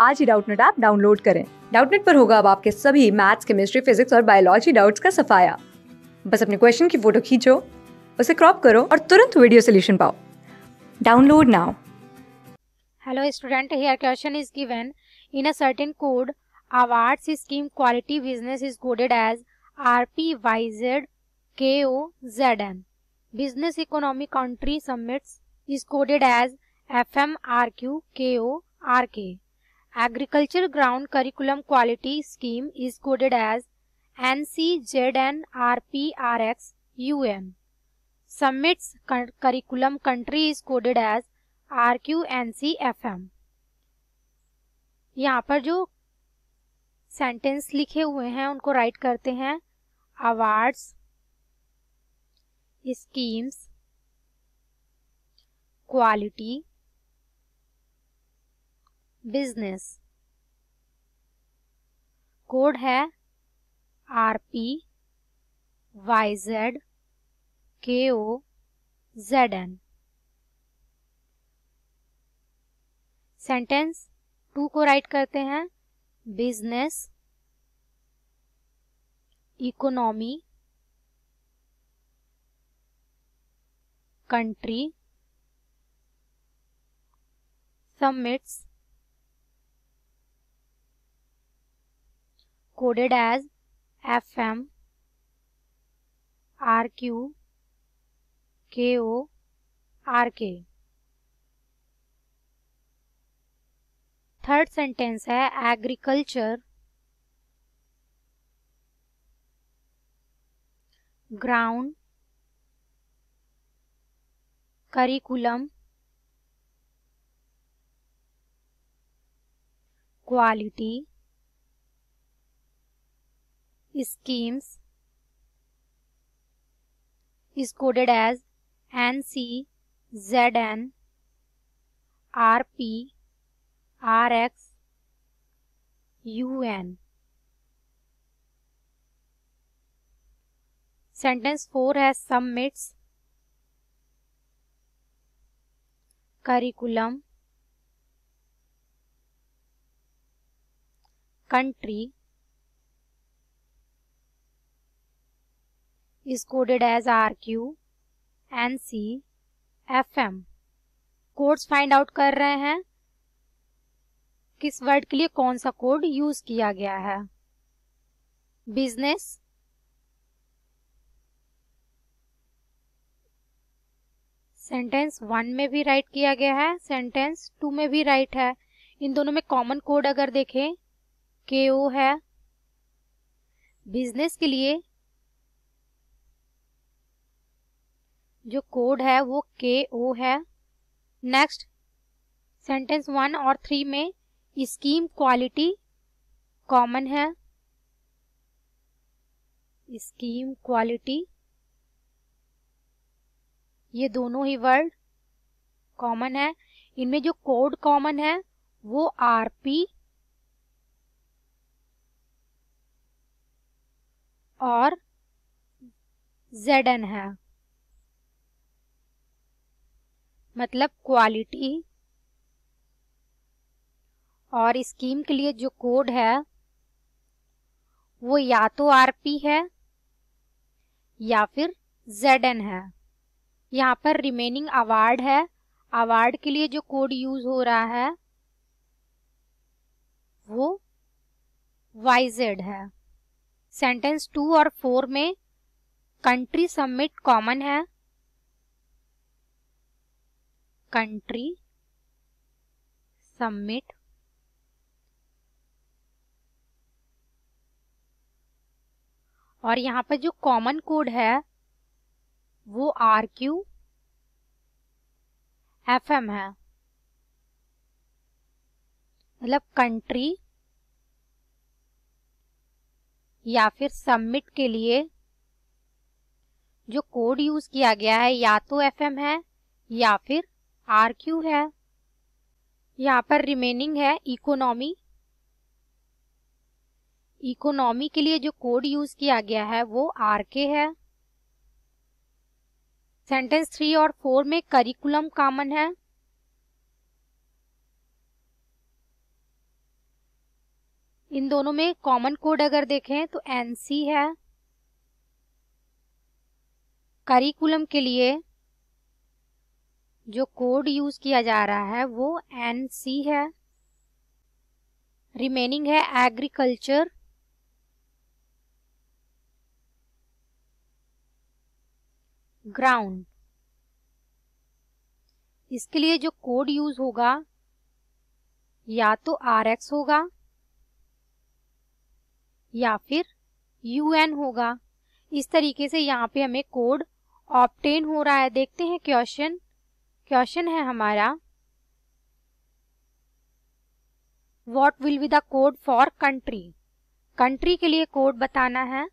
आज ही Doubtnut app download करें डाउटनेट पर होगा अब आपके सभी मैथ्स केमिस्ट्री फिजिक्स और बायोलॉजी डाउट्स का सफाया बस अपने क्वेश्चन की फोटो खींचो उसे क्रॉप करो और तुरंत वीडियो सोल्यूशन पाओ download now hello student here question is given in a certain code scheme quality business is as R P Y Z Z K O M business quality country is is coded as F M R Q K O R K Agriculture Ground Curriculum Quality Scheme is coded as NCZNRPRX-UN. Submits Curriculum Country is coded as RQNCFM. यहाँ पर जो sentence लिखे हुए हैं उनको write करते हैं awards schemes quality business code है R P Y Z K O Z N sentence two को राइट करते हैं business economy country summits coded as FM, RQ, KO, RK. Third sentence है agriculture ground curriculum quality schemes is coded as NC, RP, RX, UN. Sentence 4 has submits, curriculum, country, is coded as RQ, NC, FM. Codes find out कर रहे हैं किस word के लिए कौन सा code use किया गया है बिजनेस सेंटेंस वन में भी राइट किया गया है सेंटेंस टू में भी राइट है इन दोनों में कॉमन कोड अगर देखें के ओ है बिजनेस के लिए जो कोड है वो के ओ है नेक्स्ट सेंटेंस वन और थ्री में स्कीम क्वालिटी कॉमन है स्कीम क्वालिटी ये दोनों ही वर्ड कॉमन है इनमें जो कोड कॉमन है वो आरपी और जेड एन है मतलब क्वालिटी और स्कीम के लिए जो कोड है वो या तो आरपी है या फिर जेड एन है यहाँ पर रिमेनिंग अवार्ड है अवार्ड के लिए जो कोड यूज हो रहा है वो वाई जेड है सेंटेंस टू और फोर में कंट्री सबमिट कॉमन है country submit और यहाँ पर जो कॉमन कोड है वो आर क्यू एफ एम है मतलब कंट्री या फिर सबमिट के लिए जो कोड यूज किया गया है या तो एफ एम है या फिर आर क्यू है यहाँ पर रिमेनिंग है इकोनॉमी इकोनॉमी के लिए जो कोड यूज किया गया है वो आर के है सेंटेंस थ्री और फोर में करिकुलम कॉमन है इन दोनों में कॉमन कोड अगर देखें तो एनसी है करिकुलम के लिए जो कोड यूज किया जा रहा है वो एन सी है रिमेनिंग है एग्रीकल्चर ग्राउंड इसके लिए जो कोड यूज होगा या तो आर एक्स होगा या फिर यू एन होगा इस तरीके से यहाँ पे हमें कोड ऑप्टेन हो रहा है देखते हैं क्वेश्चन क्वेश्चन है हमारा what will be the code for country country के लिए कोड बताना है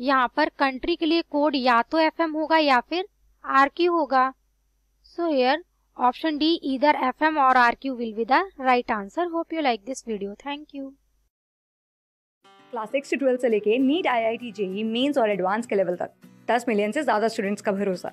यहाँ पर कंट्री के लिए कोड या तो एफ होगा या फिर आर होगा सो हेयर ऑप्शन डी इधर एफ और R will be the right answer hope you like this video thank you class six से ट्वेल्थ से लेके NEET I I T JEE mains और एडवांस के लेवल तक दस मिलियन से ज्यादा स्टूडेंट्स का भरोसा